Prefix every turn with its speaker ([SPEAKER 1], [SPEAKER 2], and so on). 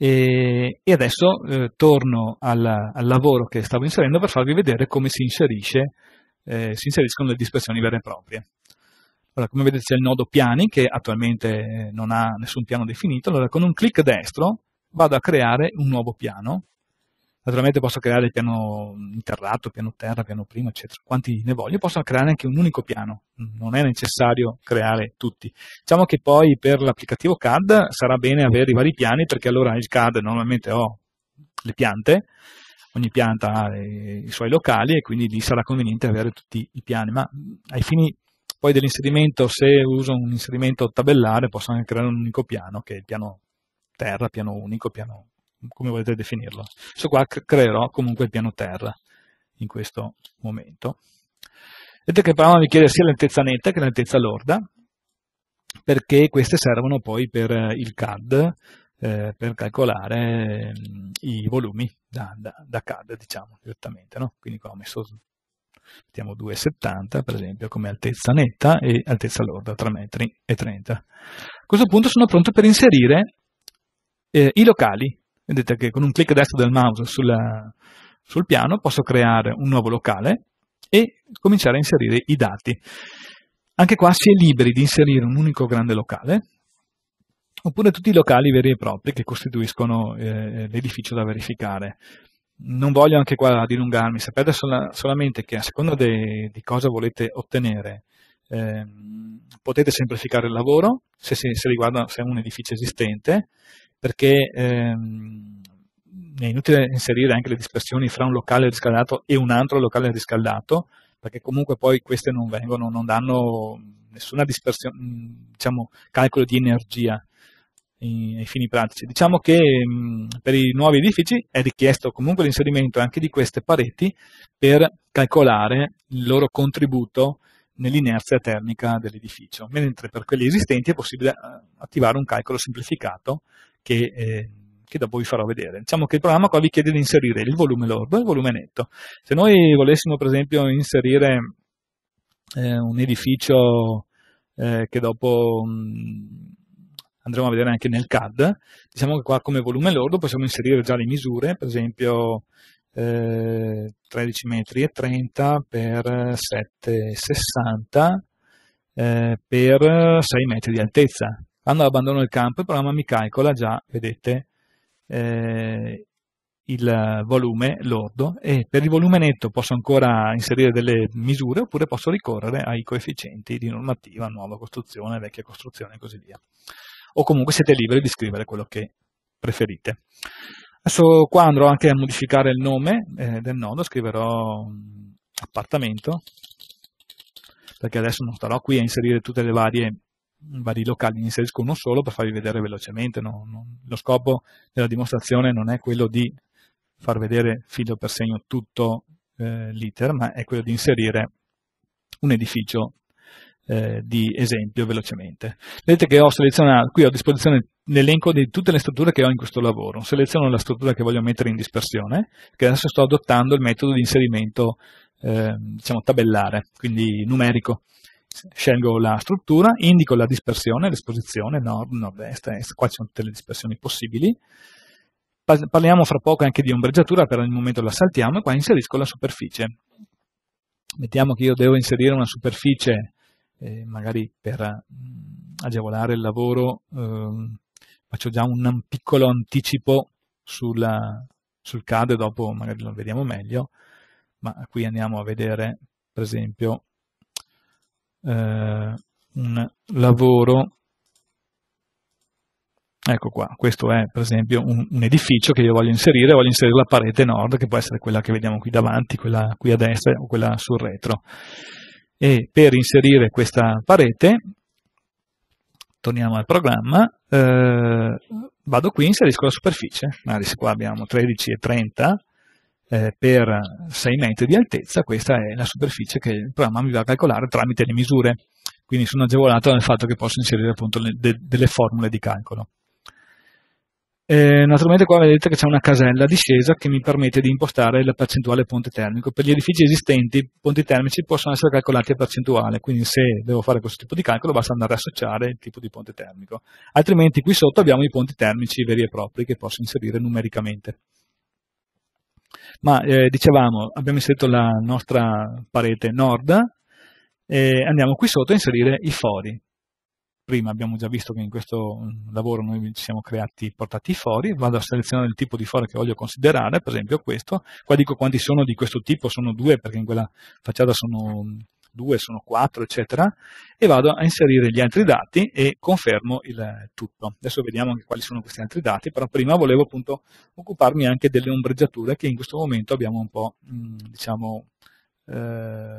[SPEAKER 1] E, e adesso eh, torno alla, al lavoro che stavo inserendo per farvi vedere come si, inserisce, eh, si inseriscono le dispersioni vere e proprie. Allora, come vedete c'è il nodo piani che attualmente eh, non ha nessun piano definito, allora con un clic destro vado a creare un nuovo piano Naturalmente posso creare il piano interrato, piano terra, piano primo, eccetera, quanti ne voglio. Posso creare anche un unico piano, non è necessario creare tutti. Diciamo che poi per l'applicativo CAD sarà bene avere i vari piani, perché allora il CAD normalmente ho le piante, ogni pianta ha i suoi locali e quindi lì sarà conveniente avere tutti i piani, ma ai fini poi dell'inserimento, se uso un inserimento tabellare, posso anche creare un unico piano, che è il piano terra, piano unico, piano come volete definirlo. Questo qua creerò comunque il piano terra in questo momento. Vedete che il programma mi chiede sia l'altezza netta che l'altezza lorda, perché queste servono poi per eh, il CAD, eh, per calcolare mm, i volumi da, da, da CAD, diciamo, direttamente. No? Quindi qua ho messo, mettiamo 2,70 per esempio come altezza netta e altezza lorda 3,30 metri. A questo punto sono pronto per inserire eh, i locali Vedete che con un clic destro del mouse sul, sul piano posso creare un nuovo locale e cominciare a inserire i dati. Anche qua si è liberi di inserire un unico grande locale, oppure tutti i locali veri e propri che costituiscono eh, l'edificio da verificare. Non voglio anche qua dilungarmi, sapete sol solamente che a seconda di cosa volete ottenere, eh, potete semplificare il lavoro, se, si, se riguarda se è un edificio esistente, perché ehm, è inutile inserire anche le dispersioni fra un locale riscaldato e un altro locale riscaldato, perché comunque poi queste non vengono, non danno nessuna dispersione, mm, diciamo, calcolo di energia ai fini pratici. Diciamo che mh, mm, per i nuovi edifici è richiesto comunque l'inserimento anche di queste pareti per calcolare il loro contributo nell'inerzia termica dell'edificio, mentre per quelli esistenti è possibile eh, attivare un calcolo semplificato che, eh, che dopo vi farò vedere. Diciamo che il programma qua vi chiede di inserire il volume lordo e il volume netto. Se noi volessimo per esempio inserire eh, un edificio eh, che dopo mh, mm, andremo a vedere anche nel CAD, diciamo che qua come volume lordo possiamo inserire già le misure, per esempio eh, 13 metri e 30 per 7,60 eh, per 6 metri di altezza quando abbandono il campo, il programma mi calcola già, vedete, eh, il volume lordo e per il volume netto posso ancora inserire delle misure oppure posso ricorrere ai coefficienti di normativa, nuova costruzione, vecchia costruzione e così via. O comunque siete liberi di scrivere quello che preferite. Adesso qua andrò anche a modificare il nome eh, del nodo, scriverò mm, appartamento, perché adesso non starò qui a inserire tutte le varie vari locali ne inserisco uno solo per farvi vedere velocemente. No? Non, lo scopo della dimostrazione non è quello di far vedere filo per segno tutto eh, l'iter, ma è quello di inserire un edificio eh, di esempio velocemente. Vedete che ho selezionato, qui ho a disposizione l'elenco di tutte le strutture che ho in questo lavoro. Seleziono la struttura che voglio mettere in dispersione, che adesso sto adottando il metodo di inserimento eh, diciamo tabellare, quindi numerico scelgo la struttura, indico la dispersione, l'esposizione, nord, nord-est, est, qua ci sono tutte le dispersioni possibili, parliamo fra poco anche di ombreggiatura, per il momento la saltiamo e qua inserisco la superficie. Mettiamo che io devo inserire una superficie, eh, magari per mm, agevolare il lavoro, eh, faccio già un piccolo anticipo sulla, sul CAD, dopo magari lo vediamo meglio, ma qui andiamo a vedere per esempio eh, un lavoro, ecco qua, questo è per esempio un, un, edificio che io voglio inserire, voglio inserire la parete nord, che può essere quella che vediamo qui davanti, quella qui a destra o quella sul retro. E per inserire questa parete, torniamo al programma, eh, vado qui, inserisco la superficie, Maris, qua abbiamo 13 e 30, eh, per 6 eh, metri di altezza, questa è la superficie che il programma mi va a calcolare tramite le misure. Quindi sono agevolato dal fatto che posso inserire appunto le, de, delle formule di calcolo. Eh, naturalmente qua vedete che c'è una casella discesa che mi permette di impostare la percentuale ponte termico. Per gli edifici esistenti i ponti termici possono essere calcolati a percentuale, quindi se devo fare questo tipo di calcolo basta andare a associare il tipo di ponte termico. Altrimenti qui sotto abbiamo i ponti termici veri e propri che posso inserire numericamente. Ma eh, dicevamo, abbiamo inserito la nostra parete nord e andiamo qui sotto a inserire i fori. Prima abbiamo già visto che in questo mm, lavoro noi ci siamo creati, portati i fori, vado a selezionare il tipo di foro che voglio considerare, per esempio questo, qua dico quanti sono di questo tipo, sono due perché in quella facciata sono mm, 2 sono 4, eccetera, e vado a inserire gli altri dati e confermo il tutto. Adesso vediamo anche quali sono questi altri dati, però prima volevo appunto occuparmi anche delle ombreggiature che in questo momento abbiamo un po', mm, diciamo, eh,